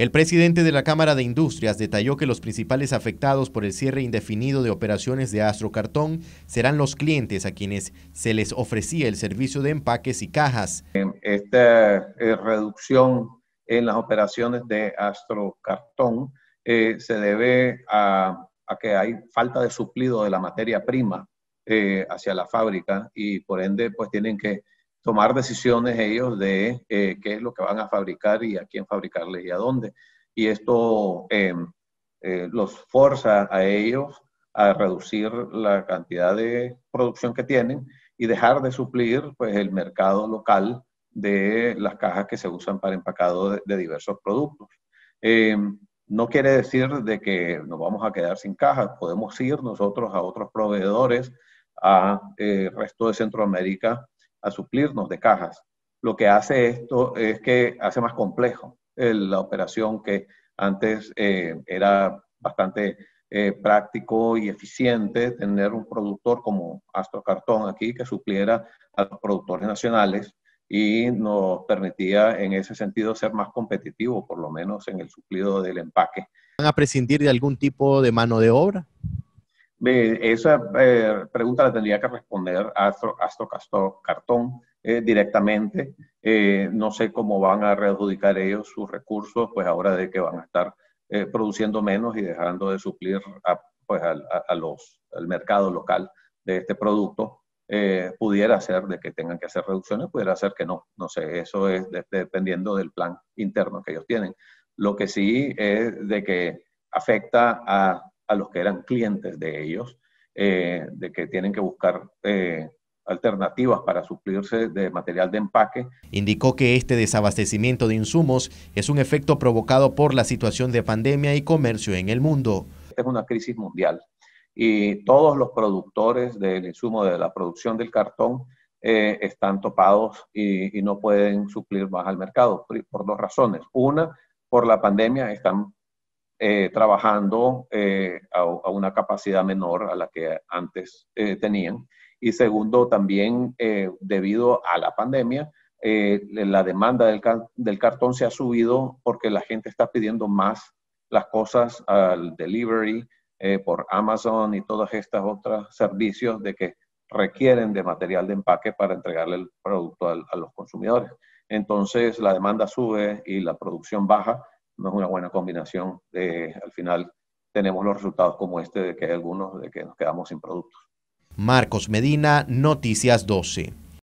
El presidente de la Cámara de Industrias detalló que los principales afectados por el cierre indefinido de operaciones de Astrocartón serán los clientes a quienes se les ofrecía el servicio de empaques y cajas. Eh, esta eh, reducción en las operaciones de Astrocartón eh, se debe a, que hay falta de suplido de la materia prima hacia la fábrica y por ende pues tienen que tomar decisiones ellos de eh, qué es lo que van a fabricar y a quién fabricarles y a dónde. Y esto eh, eh, los fuerza a ellos a reducir la cantidad de producción que tienen y dejar de suplir pues, el mercado local de las cajas que se usan para empacado de, diversos productos. no quiere decir de que nos vamos a quedar sin cajas, podemos ir nosotros a otros proveedores, a resto de Centroamérica, a suplirnos de cajas. Lo que hace esto es que hace más complejo eh, la operación que antes eh, era bastante eh, práctico y eficiente tener un productor como Astrocartón aquí que supliera a los productores nacionales y nos permitía en ese sentido ser más competitivo por lo menos en el suplido del empaque. ¿Van a prescindir de algún tipo de mano de obra? esa eh, pregunta la tendría que responder Astro, Astro Castor, Cartón eh, directamente. Eh, no sé cómo van a rejudicar ellos sus recursos, pues ahora de que van a estar produciendo menos y dejando de suplir pues a, los, al mercado local de este producto. pudiera ser de que tengan que hacer reducciones, pudiera ser que no, no sé, eso es dependiendo del plan interno que ellos tienen. Lo que sí es de que afecta a a los que eran clientes de ellos, eh, de que tienen que buscar eh, alternativas para suplirse de material de empaque. Indicó que este desabastecimiento de insumos es un efecto provocado por la situación de pandemia y comercio en el mundo. es una crisis mundial y todos los productores del insumo de la producción del cartón eh, están topados y, no pueden suplir más al mercado por dos razones. Una, por la pandemia están eh, trabajando eh, a, una capacidad menor a la que antes eh, tenían. Y segundo, también debido a la pandemia, la demanda del, cartón se ha subido porque la gente está pidiendo más las cosas al delivery, por Amazon y todas estas otras servicios de que requieren de material de empaque para entregarle el producto a los consumidores. Entonces la demanda sube y la producción baja no es una buena combinación. Eh, al final tenemos los resultados como este de que hay algunos de que nos quedamos sin productos. Marcos Medina, Noticias 12.